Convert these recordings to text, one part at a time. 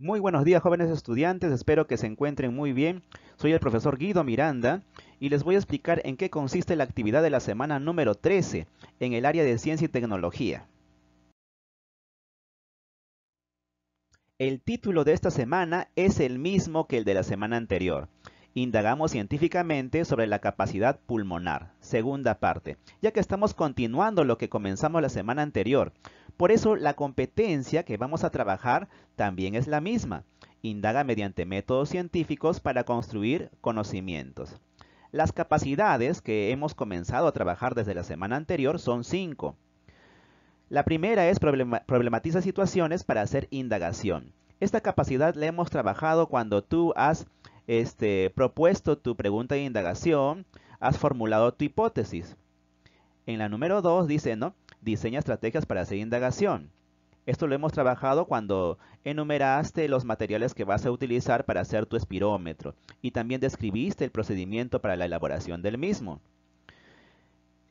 Muy buenos días jóvenes estudiantes, espero que se encuentren muy bien. Soy el profesor Guido Miranda y les voy a explicar en qué consiste la actividad de la semana número 13 en el área de ciencia y tecnología. El título de esta semana es el mismo que el de la semana anterior. Indagamos científicamente sobre la capacidad pulmonar, segunda parte, ya que estamos continuando lo que comenzamos la semana anterior. Por eso la competencia que vamos a trabajar también es la misma. Indaga mediante métodos científicos para construir conocimientos. Las capacidades que hemos comenzado a trabajar desde la semana anterior son cinco. La primera es problematiza situaciones para hacer indagación. Esta capacidad la hemos trabajado cuando tú has este, propuesto tu pregunta de indagación, has formulado tu hipótesis. En la número 2 dice, ¿no? Diseña estrategias para hacer indagación. Esto lo hemos trabajado cuando enumeraste los materiales que vas a utilizar para hacer tu espirómetro y también describiste el procedimiento para la elaboración del mismo.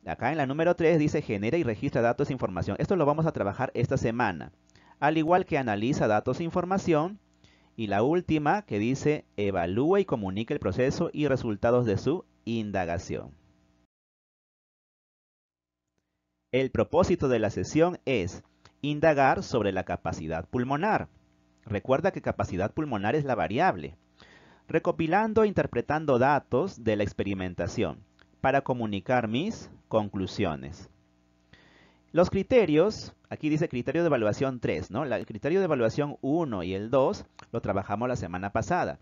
Acá en la número 3 dice genera y registra datos e información. Esto lo vamos a trabajar esta semana al igual que analiza datos e información. Y la última que dice, evalúa y comunica el proceso y resultados de su indagación. El propósito de la sesión es indagar sobre la capacidad pulmonar. Recuerda que capacidad pulmonar es la variable. Recopilando e interpretando datos de la experimentación para comunicar mis conclusiones. Los criterios aquí dice criterio de evaluación 3, ¿no? el criterio de evaluación 1 y el 2 lo trabajamos la semana pasada.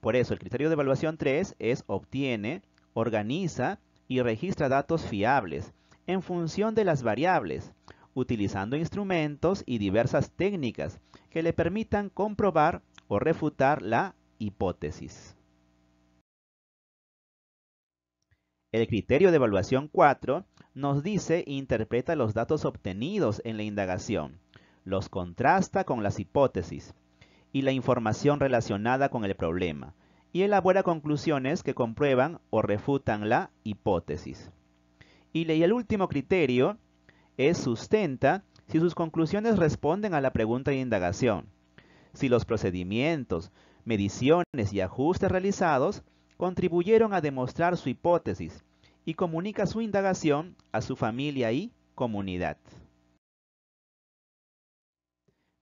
Por eso, el criterio de evaluación 3 es obtiene, organiza y registra datos fiables en función de las variables, utilizando instrumentos y diversas técnicas que le permitan comprobar o refutar la hipótesis. El criterio de evaluación 4 nos dice e interpreta los datos obtenidos en la indagación, los contrasta con las hipótesis y la información relacionada con el problema, y elabora conclusiones que comprueban o refutan la hipótesis. Y el último criterio es sustenta si sus conclusiones responden a la pregunta de indagación, si los procedimientos, mediciones y ajustes realizados contribuyeron a demostrar su hipótesis, y comunica su indagación a su familia y comunidad.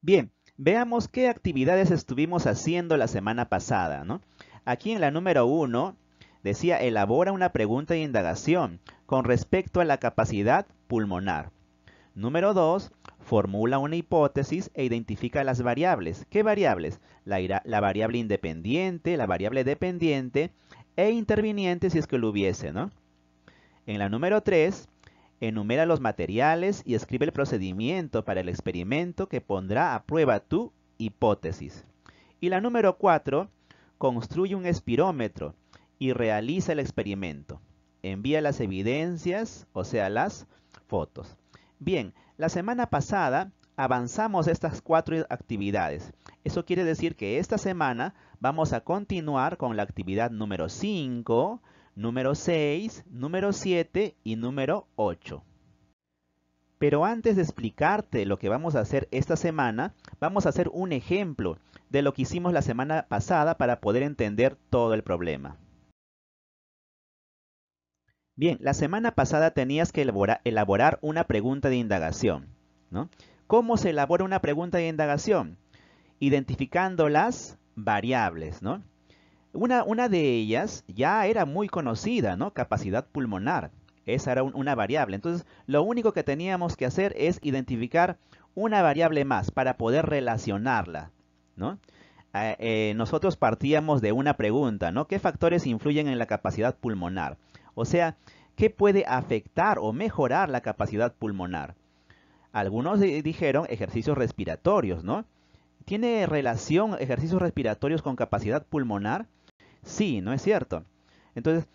Bien, veamos qué actividades estuvimos haciendo la semana pasada. ¿no? Aquí en la número 1 decía elabora una pregunta de indagación con respecto a la capacidad pulmonar. Número 2, formula una hipótesis e identifica las variables. ¿Qué variables? La, la, variable independiente, la variable dependiente e interviniente si es que lo hubiese, ¿no? En la número 3, enumera los materiales y escribe el procedimiento para el experimento que pondrá a prueba tu hipótesis. Y la número 4, construye un espirómetro y realiza el experimento. Envía las evidencias, o sea, las fotos. Bien, la semana pasada avanzamos estas cuatro actividades. Eso quiere decir que esta semana vamos a continuar con la actividad número 5, número 6, número 7 y número 8. Pero antes de explicarte lo que vamos a hacer esta semana, vamos a hacer un ejemplo de lo que hicimos la semana pasada para poder entender todo el problema. Bien, la semana pasada tenías que elaborar una pregunta de indagación. ¿Cómo se elabora una pregunta de indagación? Identificando las variables. ¿no? Una, de ellas ya era muy conocida, ¿no? Capacidad pulmonar. Esa era una variable. Entonces, lo único que teníamos que hacer es identificar una variable más para poder relacionarla, ¿no? Eh, eh, nosotros partíamos de una pregunta, ¿no? ¿Qué factores influyen en la capacidad pulmonar? O sea, ¿qué puede afectar o mejorar la capacidad pulmonar? Algunos dijeron ejercicios respiratorios, ¿no? ¿Tiene relación ejercicios respiratorios con capacidad pulmonar? sí, ¿no es cierto? Entonces,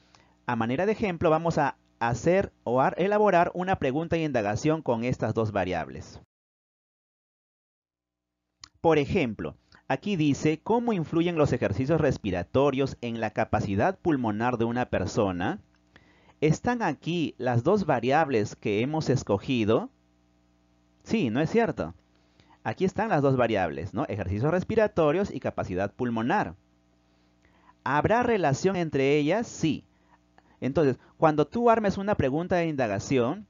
a manera de ejemplo, vamos a hacer o elaborar una pregunta y indagación con estas dos variables. Por ejemplo, aquí dice cómo influyen los ejercicios respiratorios en la capacidad pulmonar de una persona. ¿Están aquí las dos variables que hemos escogido? Sí, ¿no es cierto? Aquí están las dos variables, ¿no? Ejercicios respiratorios y capacidad pulmonar. ¿Habrá relación entre ellas? Sí. Entonces, cuando tú armes una pregunta de indagación,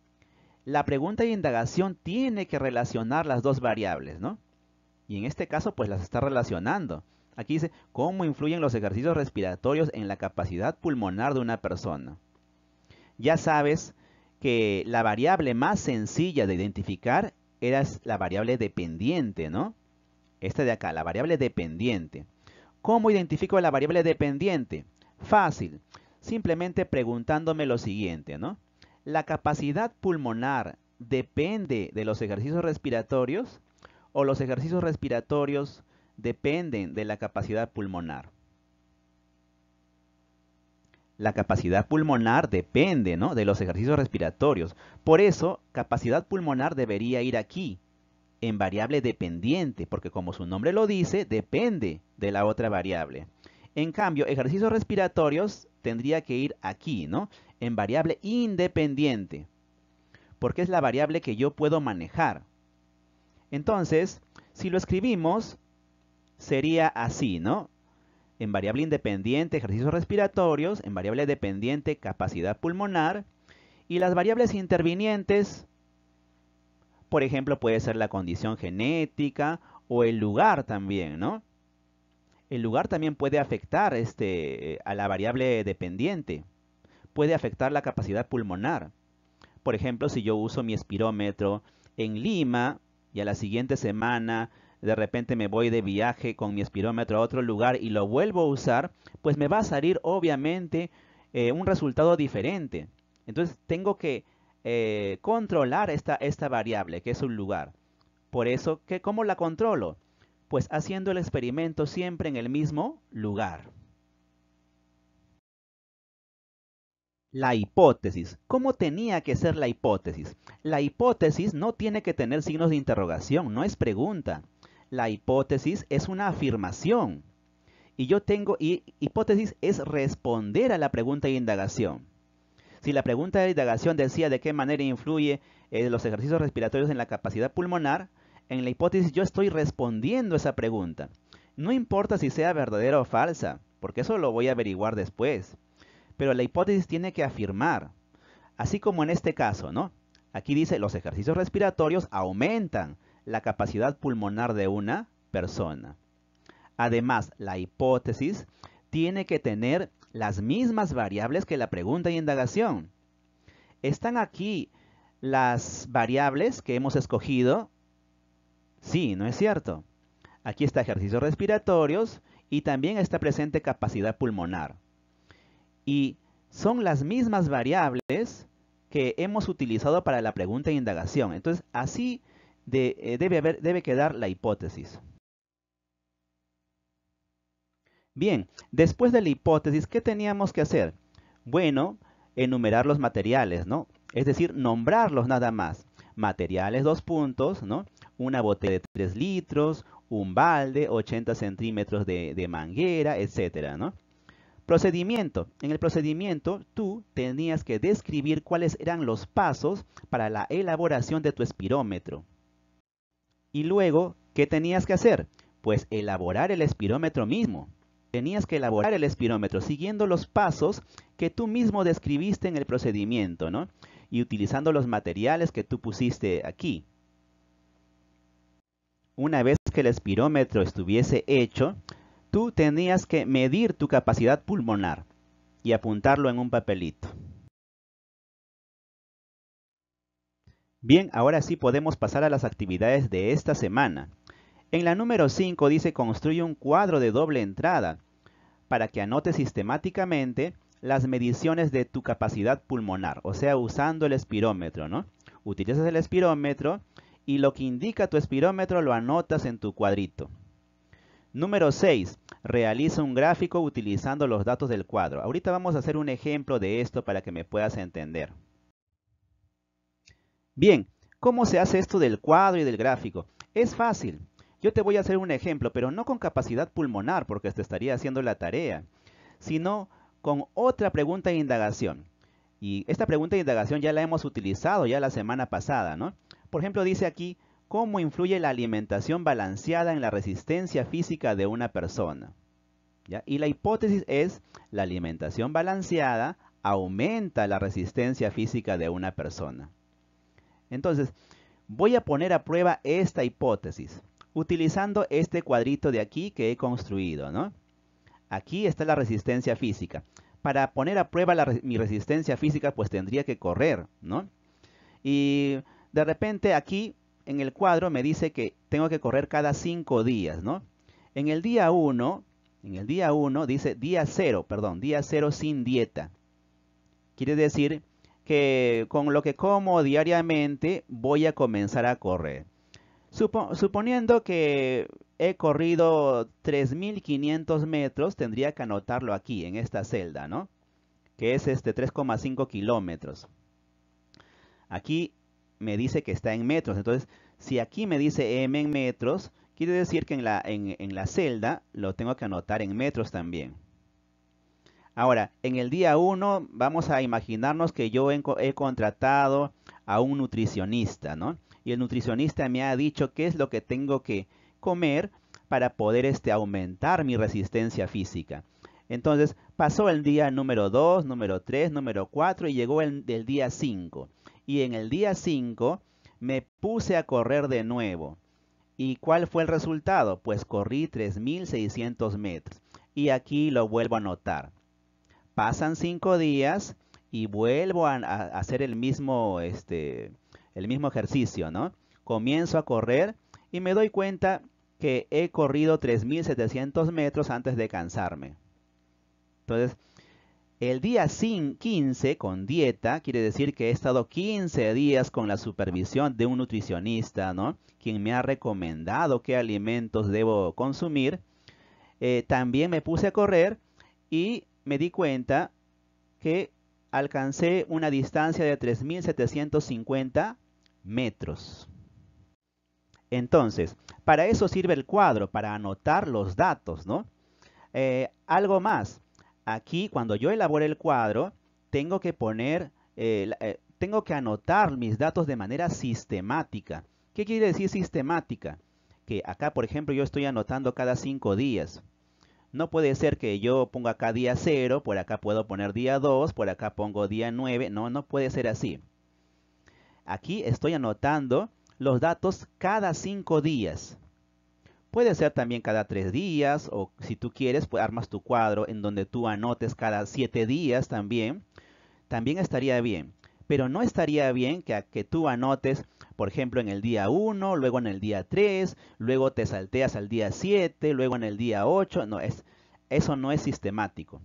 la pregunta de indagación tiene que relacionar las dos variables, ¿no? Y en este caso, pues las está relacionando. Aquí dice, ¿cómo influyen los ejercicios respiratorios en la capacidad pulmonar de una persona? Ya sabes que la variable más sencilla de identificar era la variable dependiente, ¿no? Esta de acá, la variable dependiente. ¿Cómo identifico la variable dependiente? Fácil, simplemente preguntándome lo siguiente, ¿no? ¿La capacidad pulmonar depende de los ejercicios respiratorios o los ejercicios respiratorios dependen de la capacidad pulmonar? La capacidad pulmonar depende ¿no? de los ejercicios respiratorios. Por eso, capacidad pulmonar debería ir aquí en variable dependiente, porque como su nombre lo dice, depende de la otra variable. En cambio, ejercicios respiratorios tendría que ir aquí, ¿no? En variable independiente, porque es la variable que yo puedo manejar. Entonces, si lo escribimos, sería así, ¿no? En variable independiente, ejercicios respiratorios, en variable dependiente, capacidad pulmonar, y las variables intervinientes por ejemplo, puede ser la condición genética o el lugar también, ¿no? El lugar también puede afectar este, a la variable dependiente. Puede afectar la capacidad pulmonar. Por ejemplo, si yo uso mi espirómetro en Lima y a la siguiente semana de repente me voy de viaje con mi espirómetro a otro lugar y lo vuelvo a usar, pues me va a salir obviamente eh, un resultado diferente. Entonces tengo que eh, controlar esta, variable, que es un lugar. Por eso, ¿cómo la controlo? Pues haciendo el experimento siempre en el mismo lugar. La hipótesis. ¿Cómo tenía que ser la hipótesis? La hipótesis no tiene que tener signos de interrogación, no es pregunta. La hipótesis es una afirmación. Y yo tengo, hipótesis es responder a la pregunta y indagación. Si la pregunta de indagación decía de qué manera influye eh, los ejercicios respiratorios en la capacidad pulmonar, en la hipótesis yo estoy respondiendo esa pregunta. No importa si sea verdadera o falsa, porque eso lo voy a averiguar después. Pero la hipótesis tiene que afirmar, así como en este caso, ¿no? Aquí dice, los ejercicios respiratorios aumentan la capacidad pulmonar de una persona. Además, la hipótesis tiene que tener las mismas variables que la pregunta y e indagación. ¿Están aquí las variables que hemos escogido? Sí, ¿no es cierto? Aquí está ejercicios respiratorios y también está presente capacidad pulmonar. Y son las mismas variables que hemos utilizado para la pregunta e indagación. Entonces, así eh, debe, debe quedar la hipótesis. Bien, después de la hipótesis, ¿qué teníamos que hacer? Bueno, enumerar los materiales, ¿no? Es decir, nombrarlos nada más. Materiales, dos puntos, ¿no? Una botella de 3 litros, un balde, 80 centímetros de, manguera, etcétera, ¿no? Procedimiento. En el procedimiento, tú tenías que describir cuáles eran los pasos para la elaboración de tu espirómetro. Y luego, ¿qué tenías que hacer? Pues elaborar el espirómetro mismo. Tenías que elaborar el espirómetro siguiendo los pasos que tú mismo describiste en el procedimiento, ¿no? Y utilizando los materiales que tú pusiste aquí. Una vez que el espirómetro estuviese hecho, tú tenías que medir tu capacidad pulmonar y apuntarlo en un papelito. Bien, ahora sí podemos pasar a las actividades de esta semana. En la número 5 dice construye un cuadro de doble entrada para que anote sistemáticamente las mediciones de tu capacidad pulmonar, o sea, usando el espirómetro, ¿no? Utilizas el espirómetro y lo que indica tu espirómetro lo anotas en tu cuadrito. Número 6. Realiza un gráfico utilizando los datos del cuadro. Ahorita vamos a hacer un ejemplo de esto para que me puedas entender. Bien, ¿cómo se hace esto del cuadro y del gráfico? Es fácil. Yo te voy a hacer un ejemplo, pero no con capacidad pulmonar, porque te estaría haciendo la tarea, sino con otra pregunta de indagación. Y esta pregunta de indagación ya la hemos utilizado ya la semana pasada, ¿no? Por ejemplo, dice aquí, ¿cómo influye la alimentación balanceada en la resistencia física de una persona? Y la hipótesis es, la alimentación balanceada aumenta la resistencia física de una persona. Entonces, voy a poner a prueba esta hipótesis utilizando este cuadrito de aquí que he construido, ¿no? Aquí está la resistencia física. Para poner a prueba mi resistencia física, pues tendría que correr, ¿no? Y de repente aquí en el cuadro me dice que tengo que correr cada cinco días, ¿no? En el día 1, en el día 1 dice día 0, perdón, día 0 sin dieta. Quiere decir que con lo que como diariamente voy a comenzar a correr suponiendo que he corrido 3.500 metros, tendría que anotarlo aquí, en esta celda, ¿no? Que es este 3,5 kilómetros. Aquí me dice que está en metros. Entonces, si aquí me dice m en metros, quiere decir que en la, en, la celda lo tengo que anotar en metros también. Ahora, en el día 1 vamos a imaginarnos que yo he contratado a un nutricionista, ¿no? y el nutricionista me ha dicho qué es lo que tengo que comer para poder este, aumentar mi resistencia física. Entonces pasó el día número 2, número 3, número 4 y llegó el, del día 5. Y en el día 5 me puse a correr de nuevo. ¿Y cuál fue el resultado? Pues corrí 3.600 metros. Y aquí lo vuelvo a notar. Pasan 5 días y vuelvo a, hacer el mismo, este, el mismo ejercicio, ¿no? Comienzo a correr y me doy cuenta que he corrido 3.700 metros antes de cansarme. Entonces, el día 15 con dieta quiere decir que he estado 15 días con la supervisión de un nutricionista, ¿no? Quien me ha recomendado qué alimentos debo consumir. Eh, también me puse a correr y me di cuenta que alcancé una distancia de 3.750 metros. Entonces, para eso sirve el cuadro, para anotar los datos, ¿no? Eh, algo más, aquí cuando yo elabore el cuadro, tengo que poner, eh, eh, tengo que anotar mis datos de manera sistemática. ¿Qué quiere decir sistemática? Que acá, por ejemplo, yo estoy anotando cada cinco días. No puede ser que yo ponga acá día 0, por acá puedo poner día 2, por acá pongo día 9. No, no puede ser así. Aquí estoy anotando los datos cada cinco días. Puede ser también cada tres días o si tú quieres, pues armas tu cuadro en donde tú anotes cada siete días también. También estaría bien. Pero no estaría bien que, que tú anotes, por ejemplo, en el día 1, luego en el día 3, luego te salteas al día 7, luego en el día 8. No, es, eso no es sistemático.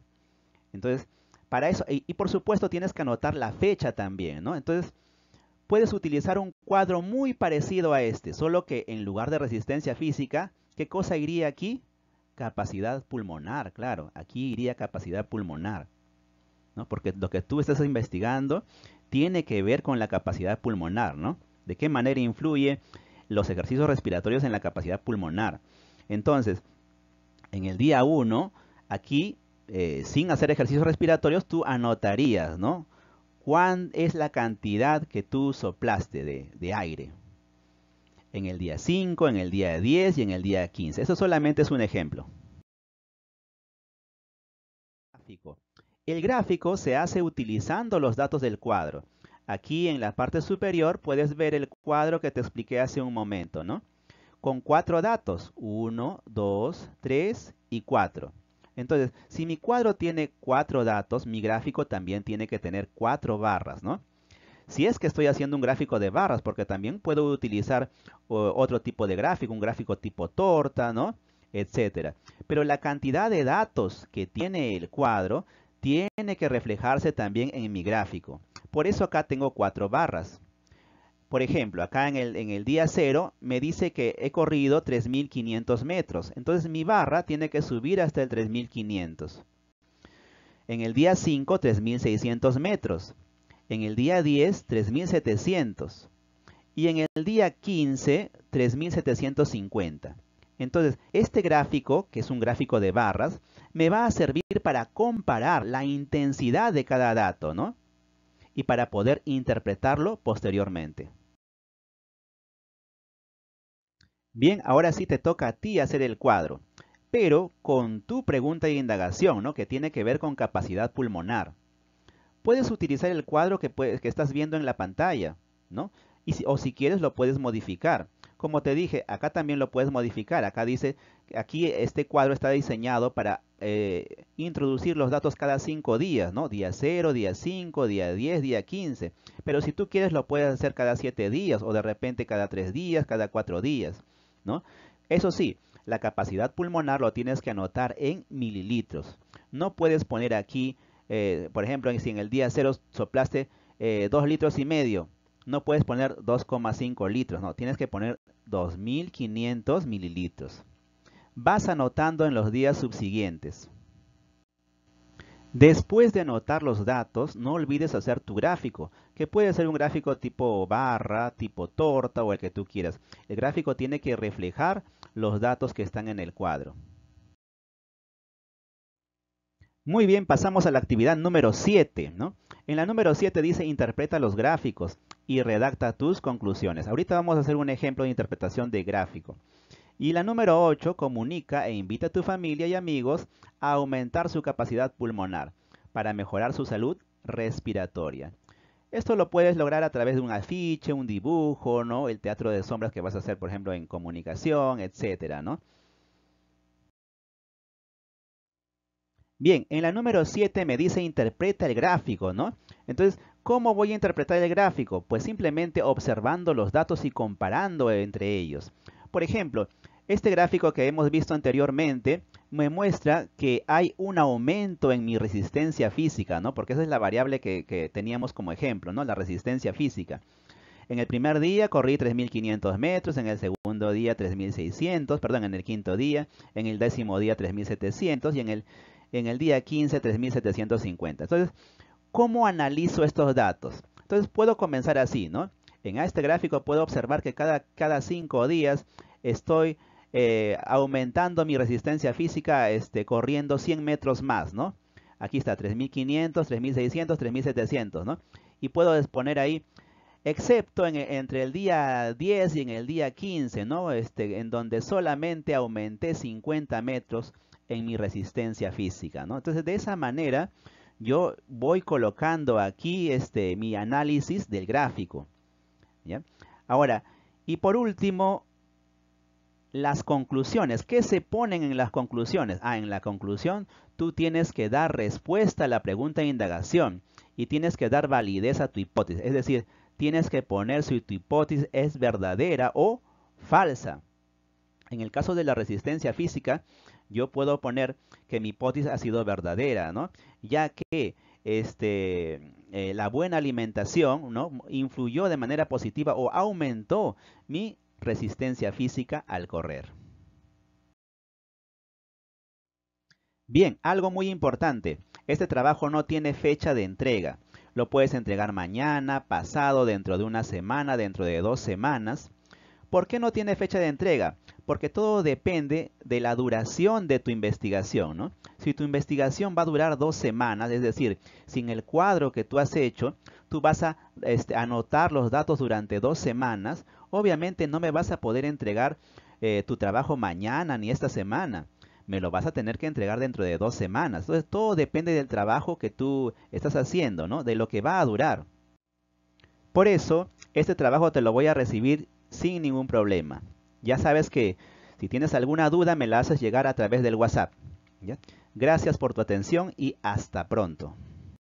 Entonces, para eso, y, y por supuesto tienes que anotar la fecha también, ¿no? Entonces, puedes utilizar un cuadro muy parecido a este, solo que en lugar de resistencia física, ¿qué cosa iría aquí? Capacidad pulmonar, claro, aquí iría capacidad pulmonar. ¿no? Porque lo que tú estás investigando tiene que ver con la capacidad pulmonar, ¿no? ¿De qué manera influye los ejercicios respiratorios en la capacidad pulmonar? Entonces, en el día 1, aquí, eh, sin hacer ejercicios respiratorios, tú anotarías, ¿no? ¿Cuán es la cantidad que tú soplaste de, de aire? En el día 5, en el día 10 y en el día 15. Eso solamente es un ejemplo. El gráfico se hace utilizando los datos del cuadro. Aquí en la parte superior puedes ver el cuadro que te expliqué hace un momento, ¿no? Con cuatro datos, 1, 2, 3 y 4. Entonces, si mi cuadro tiene cuatro datos, mi gráfico también tiene que tener cuatro barras, ¿no? Si es que estoy haciendo un gráfico de barras, porque también puedo utilizar otro tipo de gráfico, un gráfico tipo torta, ¿no? Etcétera. Pero la cantidad de datos que tiene el cuadro tiene que reflejarse también en mi gráfico. Por eso acá tengo cuatro barras. Por ejemplo, acá en el, día 0 me dice que he corrido 3.500 metros. Entonces mi barra tiene que subir hasta el 3.500. En el día 5, 3.600 metros. En el día 10, 3.700. Y en el día 15, 3.750. Entonces, este gráfico, que es un gráfico de barras, me va a servir para comparar la intensidad de cada dato, ¿no? Y para poder interpretarlo posteriormente. Bien, ahora sí te toca a ti hacer el cuadro, pero con tu pregunta y indagación, ¿no? que tiene que ver con capacidad pulmonar. Puedes utilizar el cuadro que, estás viendo en la pantalla, ¿no? Y o si quieres lo puedes modificar. Como te dije, acá también lo puedes modificar. Acá dice, aquí este cuadro está diseñado para eh, introducir los datos cada cinco días, ¿no? Día 0, día 5, día 10, día 15. Pero si tú quieres lo puedes hacer cada siete días o de repente cada tres días, cada cuatro días. Eso sí, la capacidad pulmonar lo tienes que anotar en mililitros. No puedes poner aquí, eh, por ejemplo, si en el día cero soplaste 2 eh, litros y medio, no puedes poner 2,5 litros, no, tienes que poner 2.500 mililitros. Vas anotando en los días subsiguientes. Después de anotar los datos, no olvides hacer tu gráfico, que puede ser un gráfico tipo barra, tipo torta o el que tú quieras. El gráfico tiene que reflejar los datos que están en el cuadro. Muy bien, pasamos a la actividad número 7. En la número 7 dice interpreta los gráficos y redacta tus conclusiones. Ahorita vamos a hacer un ejemplo de interpretación de gráfico. Y la número 8, comunica e invita a tu familia y amigos a aumentar su capacidad pulmonar para mejorar su salud respiratoria. Esto lo puedes lograr a través de un afiche, un dibujo, ¿no? El teatro de sombras que vas a hacer, por ejemplo, en comunicación, etcétera, ¿no? Bien, en la número 7 me dice interpreta el gráfico, ¿no? Entonces, ¿cómo voy a interpretar el gráfico? Pues simplemente observando los datos y comparando entre ellos. Por ejemplo, este gráfico que hemos visto anteriormente me muestra que hay un aumento en mi resistencia física, ¿no? Porque esa es la variable que, teníamos como ejemplo, ¿no? La resistencia física. En el primer día corrí 3.500 metros, en el segundo día 3.600, perdón, en el quinto día, en el décimo día 3.700 y en el, en el día 15 3.750. Entonces, ¿cómo analizo estos datos? Entonces, puedo comenzar así, ¿no? En este gráfico puedo observar que cada, cada cinco días estoy eh, aumentando mi resistencia física, este, corriendo 100 metros más, ¿no? Aquí está, 3500, 3600, 3700, ¿no? Y puedo poner ahí, excepto e, entre el día 10 y en el día 15, ¿no? Este, en donde solamente aumenté 50 metros en mi resistencia física, ¿no? Entonces, de esa manera, yo voy colocando aquí este, mi análisis del gráfico. Ahora, y por último, las conclusiones. ¿Qué se ponen en las conclusiones? Ah, en la conclusión tú tienes que dar respuesta a la pregunta de indagación y tienes que dar validez a tu hipótesis. Es decir, tienes que poner si tu hipótesis es verdadera o falsa. En el caso de la resistencia física, yo puedo poner que mi hipótesis ha sido verdadera, ¿no? Ya que este, eh, la buena alimentación ¿no? influyó de manera positiva o aumentó mi resistencia física al correr. Bien, algo muy importante. Este trabajo no tiene fecha de entrega. Lo puedes entregar mañana, pasado, dentro de una semana, dentro de dos semanas. ¿Por qué no tiene fecha de entrega? Porque todo depende de la duración de tu investigación. ¿no? Si tu investigación va a durar dos semanas, es decir, sin el cuadro que tú has hecho tú vas a este, anotar los datos durante dos semanas, obviamente no me vas a poder entregar eh, tu trabajo mañana ni esta semana. Me lo vas a tener que entregar dentro de dos semanas. Entonces todo depende del trabajo que tú estás haciendo, ¿no? De lo que va a durar. Por eso, este trabajo te lo voy a recibir sin ningún problema. Ya sabes que si tienes alguna duda me la haces llegar a través del WhatsApp. Gracias por tu atención y hasta pronto.